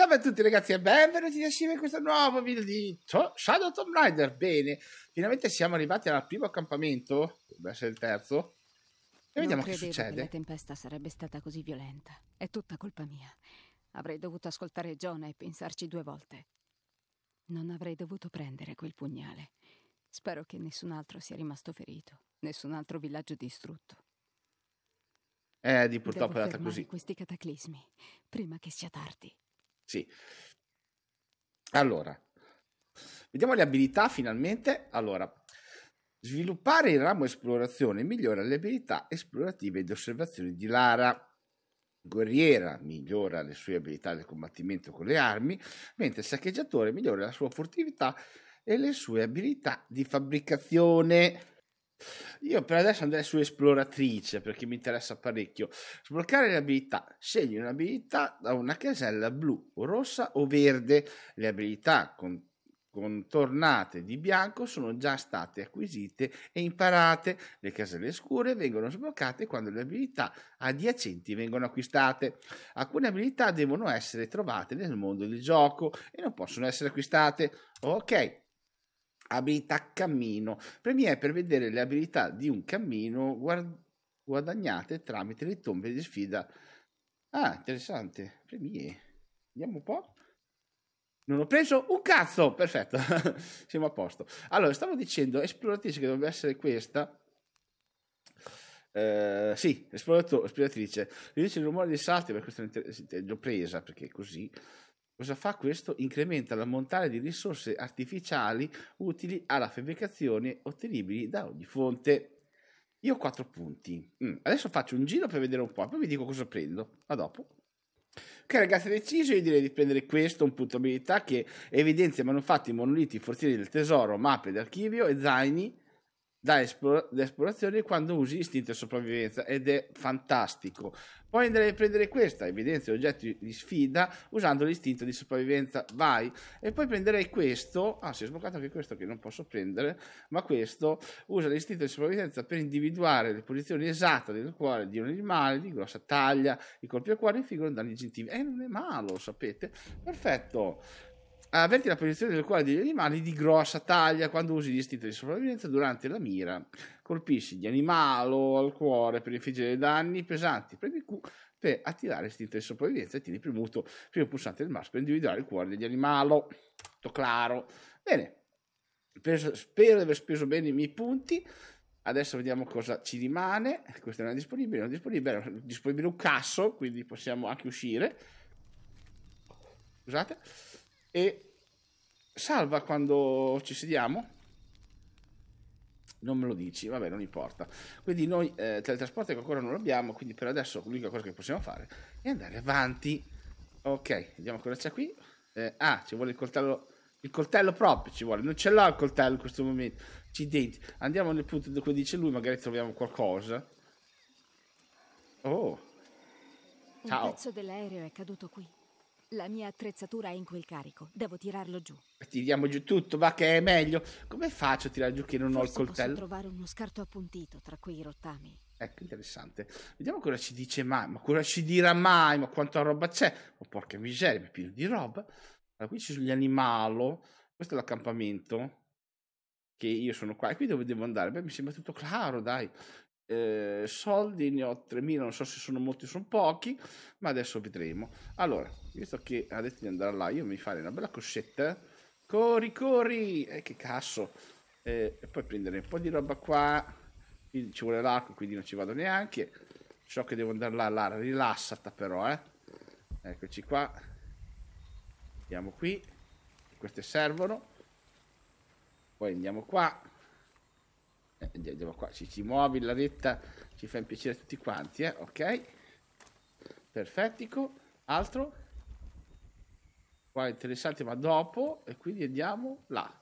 Ciao a tutti ragazzi e benvenuti assieme in questo nuovo video di Shadow Tomb Raider. Bene, finalmente siamo arrivati al primo accampamento, dovrebbe essere il terzo. E non vediamo che succede. Che la tempesta sarebbe stata così violenta. È tutta colpa mia. Avrei dovuto ascoltare Jonah e pensarci due volte. Non avrei dovuto prendere quel pugnale. Spero che nessun altro sia rimasto ferito, nessun altro villaggio distrutto. Eh, di purtroppo Devo è andata così. questi cataclismi prima che sia tardi. Sì. Allora, vediamo le abilità finalmente. Allora, sviluppare il ramo esplorazione migliora le abilità esplorative ed osservazioni di Lara. Guerriera migliora le sue abilità del combattimento con le armi, mentre il saccheggiatore migliora la sua furtività e le sue abilità di fabbricazione. Io per adesso andrei su esploratrice perché mi interessa parecchio. Sbloccare le abilità. Scegli un'abilità da una casella blu, o rossa o verde. Le abilità con contornate di bianco sono già state acquisite e imparate. Le caselle scure vengono sbloccate quando le abilità adiacenti vengono acquistate. Alcune abilità devono essere trovate nel mondo del gioco e non possono essere acquistate. Ok, abilità cammino. Premiere per vedere le abilità di un cammino guard- guadagnate tramite le tombe di sfida. Ah, interessante. Premiere. Vediamo un po'. Non ho preso un cazzo! Perfetto, siamo a posto. Allora, stavo dicendo, esploratrice che dovrebbe essere questa. Eh, sì, esploratrice. Riduce il rumore dei salti, per questo l'ho presa, perché è così Cosa fa questo? Incrementa l'ammontare di risorse artificiali utili alla fabbricazione ottenibili da ogni fonte. Io ho quattro punti. Mm, adesso faccio un giro per vedere un po', poi vi dico cosa prendo. A dopo. Ok ragazzi, ho deciso io direi di prendere questo, un punto abilità che evidenzia manufatti, monoliti, forzieri del tesoro, mappe d'archivio e zaini da esplorazione quando usi istinto e sopravvivenza ed è fantastico. Poi andrei a prendere questa, evidenzia oggetti di sfida usando l'istinto di sopravvivenza, vai. E poi prenderei questo, ah si è sbloccato anche questo che non posso prendere, ma questo usa l'istinto di sopravvivenza per individuare le posizioni esatte del cuore di un animale di grossa taglia, i colpi a cuore infliggono danni istintivi. E eh, non è malo, sapete? Perfetto. Eh, avverti la posizione del cuore degli animali di grossa taglia quando usi gli istinti di sopravvivenza durante la mira. Colpisci gli animali al cuore per infliggere danni pesanti. Premi Q per attivare l'istinto di sopravvivenza e tieni premuto il primo pulsante del maschio per individuare il cuore degli animali. Tutto claro. Bene, spero di aver speso bene i miei punti. Adesso vediamo cosa ci rimane. Questo non è disponibile, non è disponibile, è disponibile un casso, quindi possiamo anche uscire. Scusate e salva quando ci sediamo non me lo dici, vabbè non importa quindi noi eh, teletrasporto ecco, ancora non l'abbiamo quindi per adesso l'unica cosa che possiamo fare è andare avanti ok, vediamo cosa c'è qui eh, ah, ci vuole il coltello il coltello proprio ci vuole non ce l'ho il coltello in questo momento accidenti, andiamo nel punto dove dice lui magari troviamo qualcosa oh Ciao. un pezzo dell'aereo è caduto qui la mia attrezzatura è in quel carico, devo tirarlo giù. Tiriamo giù tutto, va che è meglio. Come faccio a tirare giù che non Forse ho il coltello? Posso trovare uno scarto appuntito tra quei rottami. Ecco, interessante. Vediamo cosa ci dice mai, ma cosa ci dirà mai, ma quanta roba c'è. Oh, porca miseria, è pieno di roba. Allora, qui ci sono gli animali. Questo è l'accampamento che io sono qua e qui dove devo andare? Beh, mi sembra tutto chiaro, dai eh, soldi, ne ho 3.000, non so se sono molti o sono pochi, ma adesso vedremo. Allora, visto che ha detto di andare là, io mi farei una bella cosetta Corri, corri! Eh, che cazzo! Eh, e poi prendere un po' di roba qua. Quindi ci vuole l'arco, quindi non ci vado neanche. So che devo andare là, là, rilassata però, eh. Eccoci qua. Andiamo qui. Queste servono. Poi andiamo qua eh, andiamo qua, ci, ci, muovi la retta, ci fa piacere a tutti quanti, eh? ok? Perfettico, altro? Qua è interessante ma dopo, e quindi andiamo là.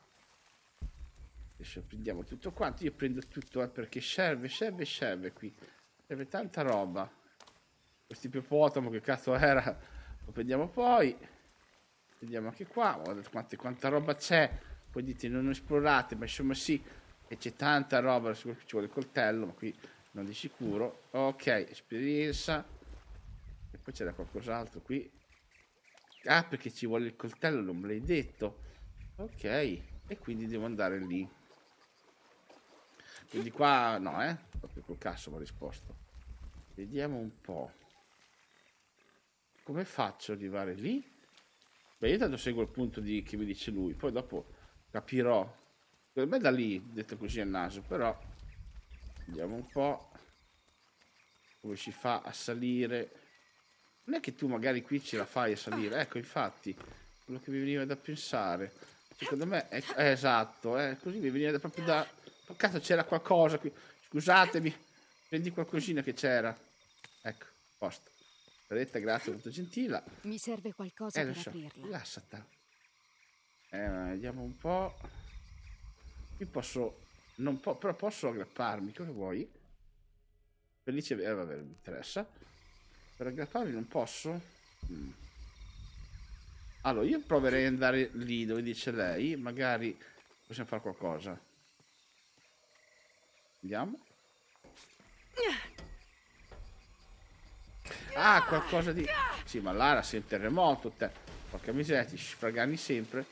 Adesso prendiamo tutto quanto, io prendo tutto eh, perché serve, serve, serve qui, serve tanta roba. Questi ippopotamo che cazzo era, lo prendiamo poi, vediamo anche qua, guardate quanta, quanta roba c'è, poi dite non esplorate, ma insomma sì, e c'è tanta roba su ci vuole il coltello, ma qui non di sicuro. Ok, esperienza. E poi c'era qualcos'altro qui. Ah, perché ci vuole il coltello, non me l'hai detto. Ok, e quindi devo andare lì. Quindi qua no, eh? Proprio col cazzo mi ha risposto. Vediamo un po'. Come faccio ad arrivare lì? Beh, io tanto seguo il punto di, che mi dice lui, poi dopo capirò per me da lì, detto così al naso, però vediamo un po' come si fa a salire. Non è che tu magari qui ce la fai a salire, ah. ecco infatti, quello che mi veniva da pensare. Secondo ah. me è, è eh, esatto, eh, così mi veniva da, proprio da... Peccato c'era qualcosa qui, scusatemi, prendi qualcosina che c'era. Ecco, posto. Benedetta, grazie, molto gentile. Mi serve qualcosa eh, per so. aprirla. Rilassata. Eh, vediamo un po'. Qui posso... Non po- però posso aggrapparmi, cosa vuoi? Felice... Eh vabbè, mi interessa. Per aggrapparmi non posso? Mm. Allora, io proverei ad andare lì dove dice lei, magari possiamo fare qualcosa. Andiamo. Ah, qualcosa di... Sì, ma Lara sei in terremoto, te. Porca miseria, ti sfragani sempre.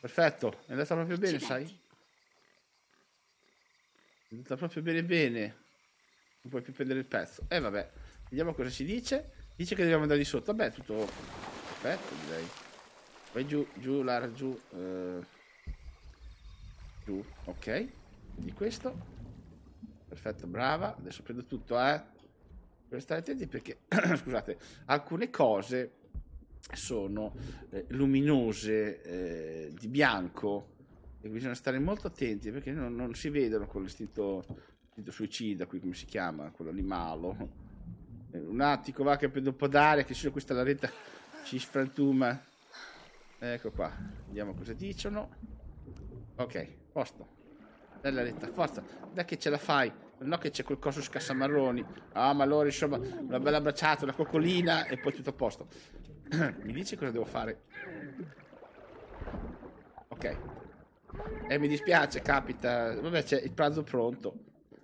Perfetto, è andata proprio bene, sai? È proprio bene bene. Non puoi più prendere il pezzo. E eh, vabbè, vediamo cosa ci dice. Dice che dobbiamo andare di sotto. Vabbè, tutto perfetto direi. Vai giù, giù, Lara, giù. Eh... Giù, ok. Di questo. Perfetto, brava. Adesso prendo tutto, eh. Per stare attenti perché, scusate, alcune cose sono eh, luminose eh, di bianco e bisogna stare molto attenti perché non, non si vedono con l'istinto, l'istinto suicida, qui come si chiama, quello lì eh, Un attico va che dopo d'aria, che solo questa la retta ci sfrantuma. Ecco qua, vediamo cosa dicono. Ok, posto. bella retta forza, dai che ce la fai. No che c'è quel coso scassamarroni. Ah, ma allora insomma, una bella abbracciata, una coccolina e poi tutto a posto. Mi dici cosa devo fare? Ok, e eh, mi dispiace, capita. Vabbè, c'è il pranzo pronto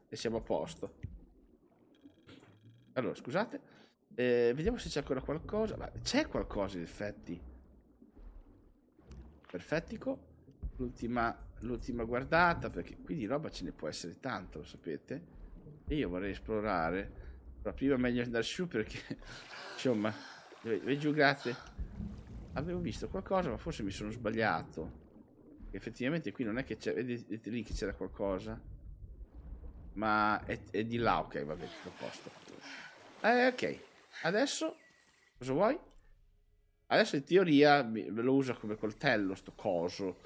e siamo a posto. Allora, scusate. Eh, vediamo se c'è ancora qualcosa. Ma c'è qualcosa in effetti. Perfettico. L'ultima, l'ultima guardata, perché qui di roba ce ne può essere tanto, lo sapete. E io vorrei esplorare. Però prima è meglio andare su perché... Insomma... Vedi giù, grazie. Avevo visto qualcosa, ma forse mi sono sbagliato. Effettivamente qui non è che c'è... Vedete lì che c'era qualcosa? Ma è, è di là, ok, va bene, a posto. Eh, ok. Adesso... Cosa vuoi? Adesso in teoria me lo usa come coltello sto coso.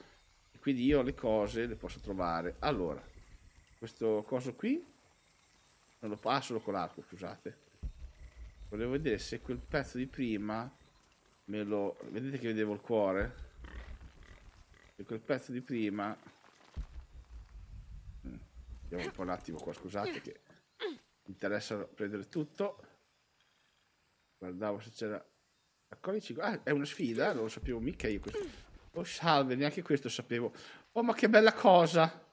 Quindi io le cose le posso trovare. Allora, questo coso qui... Non lo passo ah, con l'arco, scusate. Volevo vedere se quel pezzo di prima me lo... Vedete che vedevo il cuore? e quel pezzo di prima vediamo mm, un po' un attimo qua scusate che mi interessa prendere tutto guardavo se c'era ah, è una sfida non lo sapevo mica io questo oh salve neanche questo sapevo oh ma che bella cosa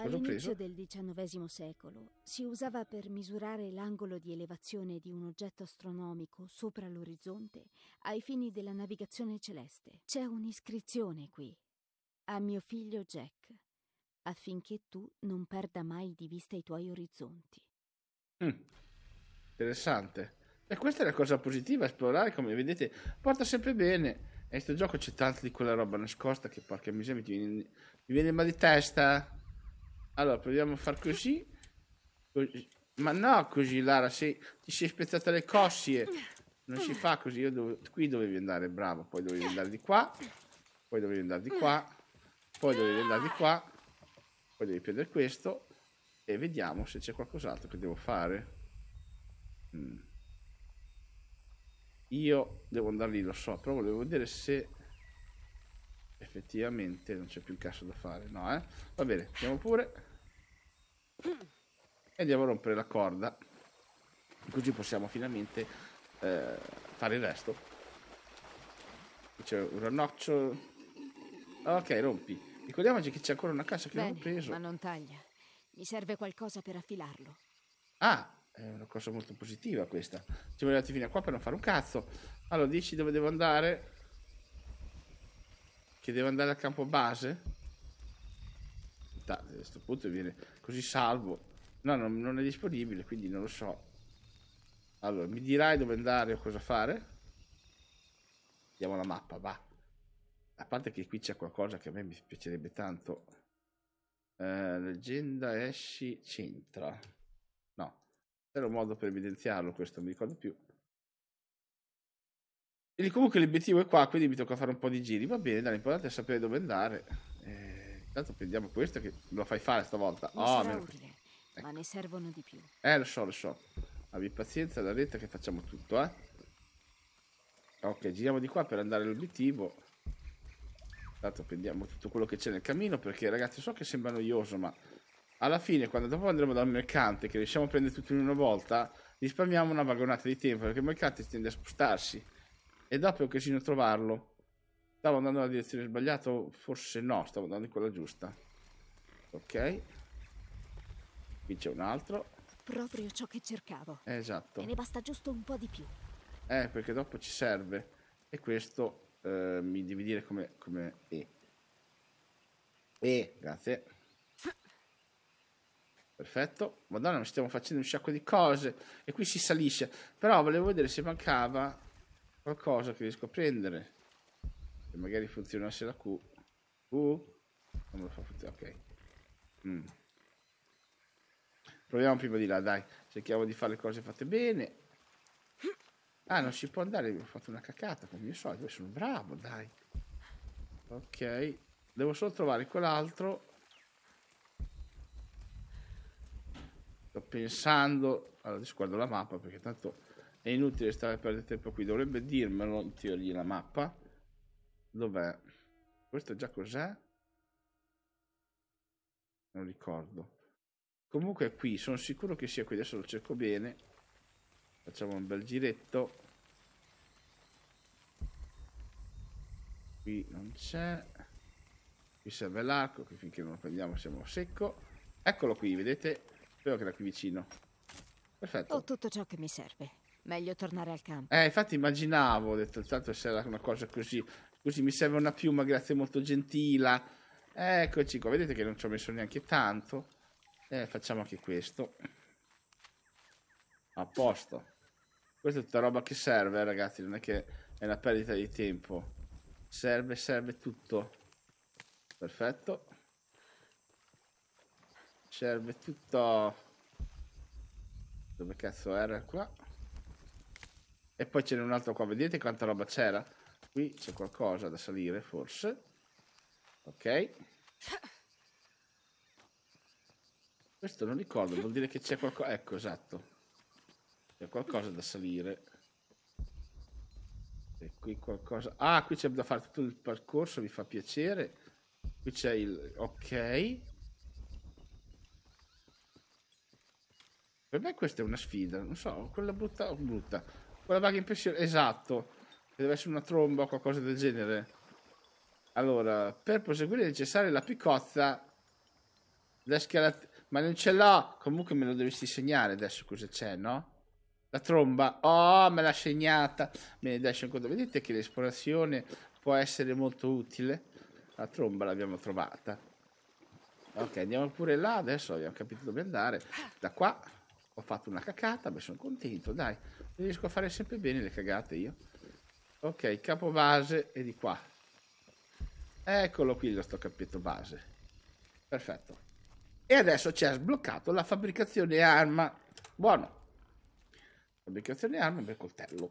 All'inizio del XIX secolo si usava per misurare l'angolo di elevazione di un oggetto astronomico sopra l'orizzonte ai fini della navigazione celeste. C'è un'iscrizione qui. A mio figlio Jack, affinché tu non perda mai di vista i tuoi orizzonti. Mm. Interessante. E questa è la cosa positiva, esplorare, come vedete, porta sempre bene. E in questo gioco c'è tanto di quella roba nascosta che porca miseria mi viene, mi viene mal di testa. Allora, proviamo a far così. così. Ma no, così, Lara, se ti sei spezzata le cossie. Non si fa così. Io dove... qui dovevi andare, bravo. Poi dovevi andare di qua. Poi dovevi andare di qua. Poi dovevi andare di qua. Poi devi prendere questo. E vediamo se c'è qualcos'altro che devo fare. Mm. Io devo andare lì, lo so, però volevo vedere se effettivamente non c'è più il cazzo da fare. No, eh? Va bene, andiamo pure e andiamo a rompere la corda così possiamo finalmente eh, fare il resto c'è un rannoccio ok rompi ricordiamoci che c'è ancora una cassa che Bene, non ho preso ma non taglia mi serve qualcosa per affilarlo ah è una cosa molto positiva questa siamo arrivati fino a qua per non fare un cazzo allora dici dove devo andare che devo andare al campo base città. A questo punto viene così salvo. No, non, non è disponibile, quindi non lo so. Allora, mi dirai dove andare o cosa fare? Vediamo la mappa, va. A parte che qui c'è qualcosa che a me mi piacerebbe tanto. Eh, leggenda esci centra. No, c'era un modo per evidenziarlo, questo non mi ricordo più. E comunque l'obiettivo è qua, quindi mi tocca fare un po' di giri. Va bene, dai, l'importante è sapere dove andare. Intanto prendiamo questo che lo fai fare stavolta. oh, sarà utile, ecco. ma ne servono di più. Eh, lo so, lo so. Abbi pazienza, la retta che facciamo tutto, eh. Ok, giriamo di qua per andare all'obiettivo. Intanto prendiamo tutto quello che c'è nel cammino perché, ragazzi, so che sembra noioso, ma alla fine, quando dopo andremo dal mercante, che riusciamo a prendere tutto in una volta, risparmiamo una vagonata di tempo perché il mercante tende a spostarsi. E dopo è un casino trovarlo. Stavo andando nella direzione sbagliata? Forse no, stavo andando in quella giusta. Ok. Qui c'è un altro. Proprio ciò che cercavo. Esatto. E ne basta giusto un po' di più. Eh, perché dopo ci serve. E questo eh, mi devi dire come... come... E. E, grazie. Perfetto. Madonna, stiamo facendo un sacco di cose. E qui si salisce. Però volevo vedere se mancava qualcosa che riesco a prendere magari funzionasse la Q. Q? Come lo fa funzionare? Ok. Mm. Proviamo prima di là, dai. Cerchiamo di fare le cose fatte bene. Ah, non si può andare, ho fatto una cacata, come io so, io sono bravo, dai. Ok, devo solo trovare quell'altro. Sto pensando, allora guardo la mappa perché tanto è inutile stare a perdere tempo qui, dovrebbe dirmelo in teoria la mappa. Dov'è? Questo già cos'è? Non ricordo. Comunque è qui, sono sicuro che sia qui. Adesso lo cerco bene. Facciamo un bel giretto. Qui non c'è. Qui serve l'arco, che finché non lo prendiamo siamo secco. Eccolo qui, vedete? Spero che era qui vicino. Perfetto. Ho tutto ciò che mi serve. Meglio tornare al campo. Eh, infatti immaginavo, ho detto, tanto se era una cosa così. Scusi, mi serve una piuma, grazie, molto gentila. Eccoci qua, vedete che non ci ho messo neanche tanto. Eh, facciamo anche questo. A posto. Questa è tutta roba che serve, eh, ragazzi, non è che è una perdita di tempo. Serve, serve tutto. Perfetto. Serve tutto. Dove cazzo era qua? E poi ce n'è un altro qua, vedete quanta roba c'era? Qui c'è qualcosa da salire forse. Ok. Questo non ricordo, vuol dire che c'è qualcosa... Ecco, esatto. C'è qualcosa da salire. E qui qualcosa... Ah, qui c'è da fare tutto il percorso, mi fa piacere. Qui c'è il... Ok. Per me questa è una sfida, non so, quella brutta o brutta. Quella vaga impressione, esatto deve essere una tromba o qualcosa del genere. Allora, per proseguire è necessaria la piccozza. Ma non ce l'ho! Comunque me lo dovresti segnare adesso cosa c'è, no? La tromba. Oh, me l'ha segnata! Me Bene, adesso ancora. Vedete che l'esplorazione può essere molto utile. La tromba l'abbiamo trovata. Ok, andiamo pure là. Adesso abbiamo capito dove andare. Da qua ho fatto una cacata, ma sono contento, dai. Riesco a fare sempre bene le cagate io. Ok, capo base è di qua. Eccolo qui lo sto capito base. Perfetto. E adesso ci ha sbloccato la fabbricazione arma. Buono. Fabbricazione arma per coltello.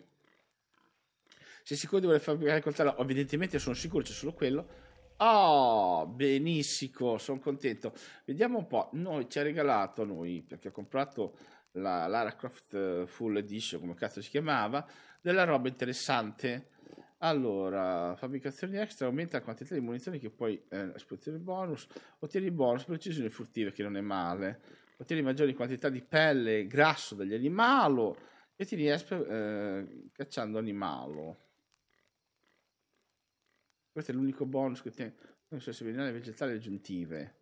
Sei sicuro di voler fabbricare il coltello? Evidentemente sono sicuro, c'è solo quello. Oh, benissimo, sono contento. Vediamo un po'. Noi ci ha regalato noi, perché ha comprato la Lara Croft eh, Full Edition, come cazzo si chiamava, della roba interessante. Allora, fabbricazioni extra, aumenta la quantità di munizioni che puoi eh, esposizione bonus, ottieni bonus per uccisioni furtive che non è male, ottieni maggiori quantità di pelle e grasso degli animali e ti riesco eh, cacciando animali. Questo è l'unico bonus che ti... non so se venerare vegetali aggiuntive.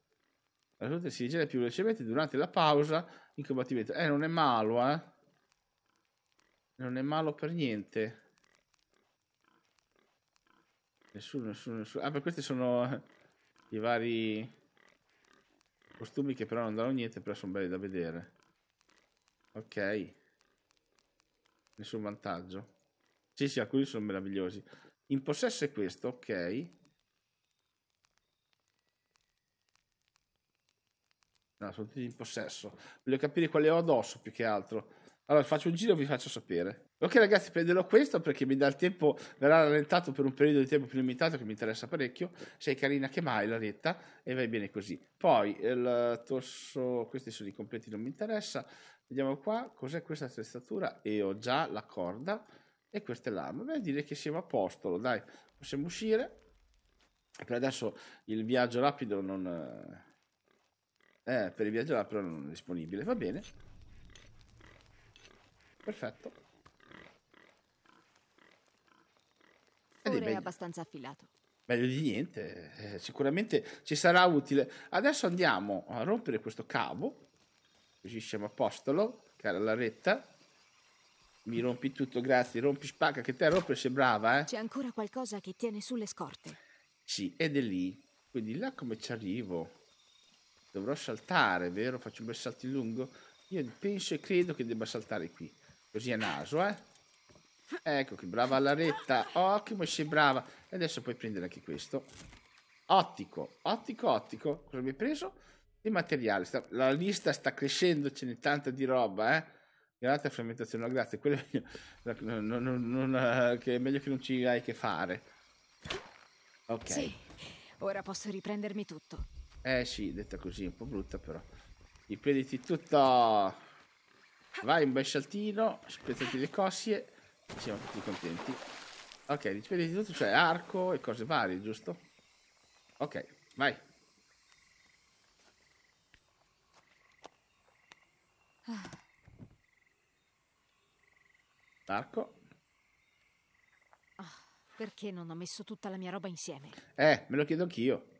La salute si rigenera più velocemente durante la pausa in combattimento. Eh, non è malo, eh. Non è malo per niente. Nessuno, nessuno, nessuno. Ah, per questi sono eh, i vari costumi che però non danno niente, però sono belli da vedere. Ok. Nessun vantaggio. Sì, sì, alcuni sono meravigliosi. In possesso è questo, ok. No, sono tutti in possesso. Voglio capire quale ho addosso più che altro. Allora faccio un giro e vi faccio sapere. Ok ragazzi, prenderò questo perché mi dà il tempo, verrà rallentato per un periodo di tempo più limitato che mi interessa parecchio. Sei carina che mai la retta e vai bene così. Poi il torso, questi sono i completi, non mi interessa. Vediamo qua, cos'è questa attrezzatura? E ho già la corda e questa è l'arma. Beh, direi che siamo a posto, dai, possiamo uscire. Per adesso il viaggio rapido non eh, eh, per il viaggio là però non è disponibile, va bene. Perfetto. Eh, Ora è meglio. abbastanza affilato. Meglio di niente, eh, sicuramente ci sarà utile. Adesso andiamo a rompere questo cavo, così siamo a apostolo, cara Laretta. Mi rompi tutto, grazie, rompi spacca, che te a rompere sei brava, eh. C'è ancora qualcosa che tiene sulle scorte. Sì, ed è lì. Quindi là come ci arrivo? Dovrò saltare, vero? Faccio un bel salto in lungo. Io penso e credo che debba saltare qui. Così a naso, eh? Ecco qui, brava la retta. Oh, che sei brava. E adesso puoi prendere anche questo. Ottico, ottico, ottico. Cosa mi hai preso? Di materiali. La lista sta crescendo, ce n'è tanta di roba, eh? Grazie a frammentazione, no, grazie. Quello è meglio, non, non, non, che è meglio che non ci hai che fare. Ok. Sì, ora posso riprendermi tutto. Eh sì, detta così, è un po' brutta però. I tutto... Vai un bel saltino, spettati le cossie, siamo tutti contenti. Ok, i tutto, cioè arco e cose varie, giusto? Ok, vai. Arco. Ah, perché non ho messo tutta la mia roba insieme? Eh, me lo chiedo anch'io.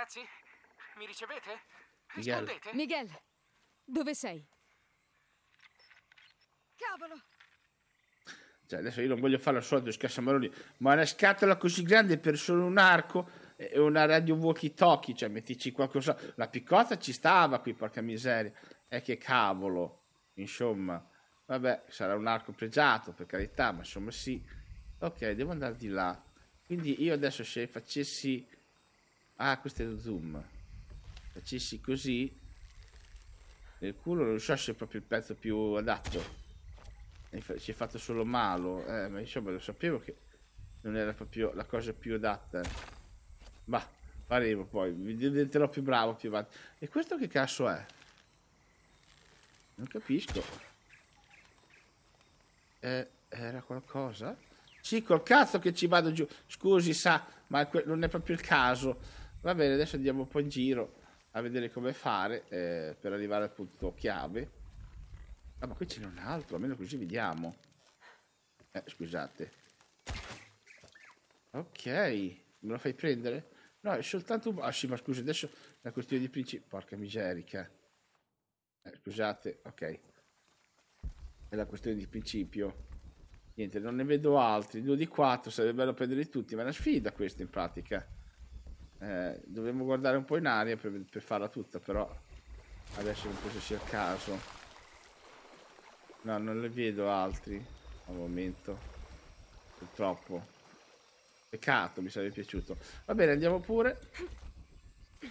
ragazzi? Mi ricevete? Miguel. Rispondete? Miguel, dove sei? Cavolo! Cioè, adesso io non voglio fare la solito scassamaroni, ma una scatola così grande per solo un arco e una radio walkie-talkie, cioè mettici qualcosa... La piccotta ci stava qui, porca miseria. E che cavolo, insomma. Vabbè, sarà un arco pregiato, per carità, ma insomma sì. Ok, devo andare di là. Quindi io adesso se facessi Ah, questo è lo zoom. Facessi così, nel culo non so se è proprio il pezzo più adatto. Ci è fatto solo malo. Eh, ma insomma lo sapevo che non era proprio la cosa più adatta. Ma faremo poi, vi diventerò più bravo più avanti. E questo che cazzo è? Non capisco. Eh, era qualcosa? Sì, col cazzo che ci vado giù. Scusi, sa, ma non è proprio il caso. Va bene, adesso andiamo un po' in giro a vedere come fare eh, per arrivare al punto chiave. Ah, ma qui ce n'è un altro, almeno così vediamo. Eh, scusate. Ok, me lo fai prendere? No, è soltanto un... Ah sì, ma scusa, adesso è una questione di principio... Porca miserica. Eh, scusate, ok. È la questione di principio. Niente, non ne vedo altri. Due di quattro, sarebbe bello prenderli tutti, ma è una sfida questa in pratica. Eh, dovevo guardare un po' in aria per, per farla tutta, però adesso non penso sia il caso. No, non ne vedo altri al momento. Purtroppo. Peccato, mi sarebbe piaciuto. Va bene, andiamo pure.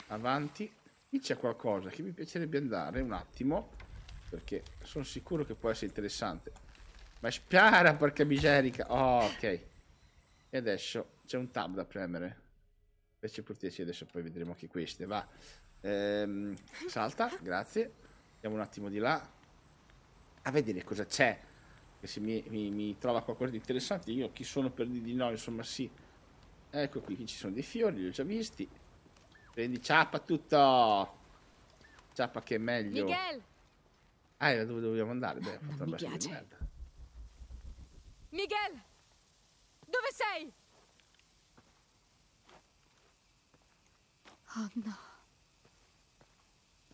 Avanti. Qui c'è qualcosa che mi piacerebbe andare un attimo. Perché sono sicuro che può essere interessante. Ma spiara, porca miserica. Oh, ok. E adesso c'è un tab da premere. Invece portici adesso poi vedremo anche queste, va. Ehm, salta, grazie. Andiamo un attimo di là. A vedere cosa c'è. Che se mi, mi, mi, trova qualcosa di interessante, io chi sono per di no, insomma sì. Ecco qui, qui ci sono dei fiori, li ho già visti. Prendi ciappa tutto. Ciappa che è meglio. Miguel. Ah, era dove dobbiamo andare? Beh, ho fatto una mi piace. Miguel! Dove sei? Anna. Oh,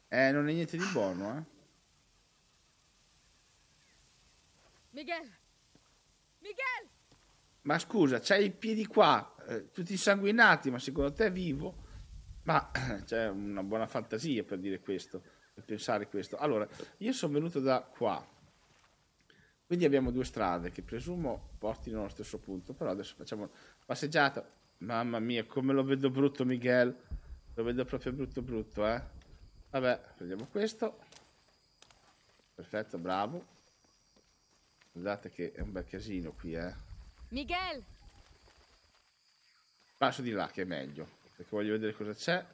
eh, non è niente di buono, eh. Miguel! Miguel! Ma scusa, c'hai i piedi qua, eh, tutti insanguinati, ma secondo te è vivo? Ma eh, c'è una buona fantasia per dire questo, per pensare questo. Allora, io sono venuto da qua, quindi abbiamo due strade che presumo portino allo stesso punto, però adesso facciamo passeggiata. Mamma mia, come lo vedo brutto Miguel. Lo vedo proprio brutto brutto, eh. Vabbè, prendiamo questo. Perfetto, bravo. Guardate che è un bel casino qui, eh. Miguel! Passo di là che è meglio, perché voglio vedere cosa c'è.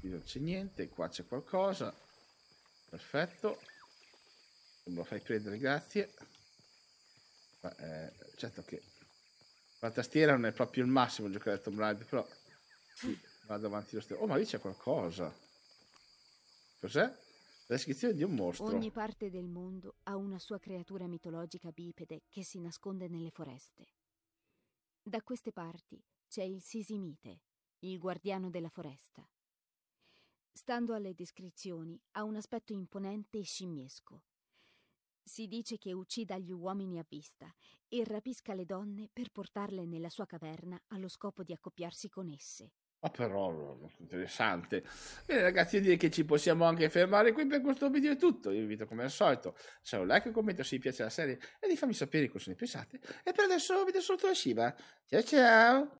Qui non c'è niente, qua c'è qualcosa. Perfetto. Me lo fai prendere, grazie. Ma, eh, certo che la tastiera non è proprio il massimo giocare a Tomb Raider, però sì, vado avanti lo stesso. Oh, ma lì c'è qualcosa. Cos'è? La descrizione di un mostro. Ogni parte del mondo ha una sua creatura mitologica bipede che si nasconde nelle foreste. Da queste parti c'è il Sisimite, il guardiano della foresta. Stando alle descrizioni, ha un aspetto imponente e scimmiesco. Si dice che uccida gli uomini a vista e rapisca le donne per portarle nella sua caverna allo scopo di accoppiarsi con esse. Ma oh, però, interessante. Bene ragazzi, io direi che ci possiamo anche fermare qui per questo video è tutto. Io vi invito come al solito, se un like, un commento se vi piace la serie e di farmi sapere cosa ne pensate. E per adesso vi do sotto la sciva. Ciao ciao!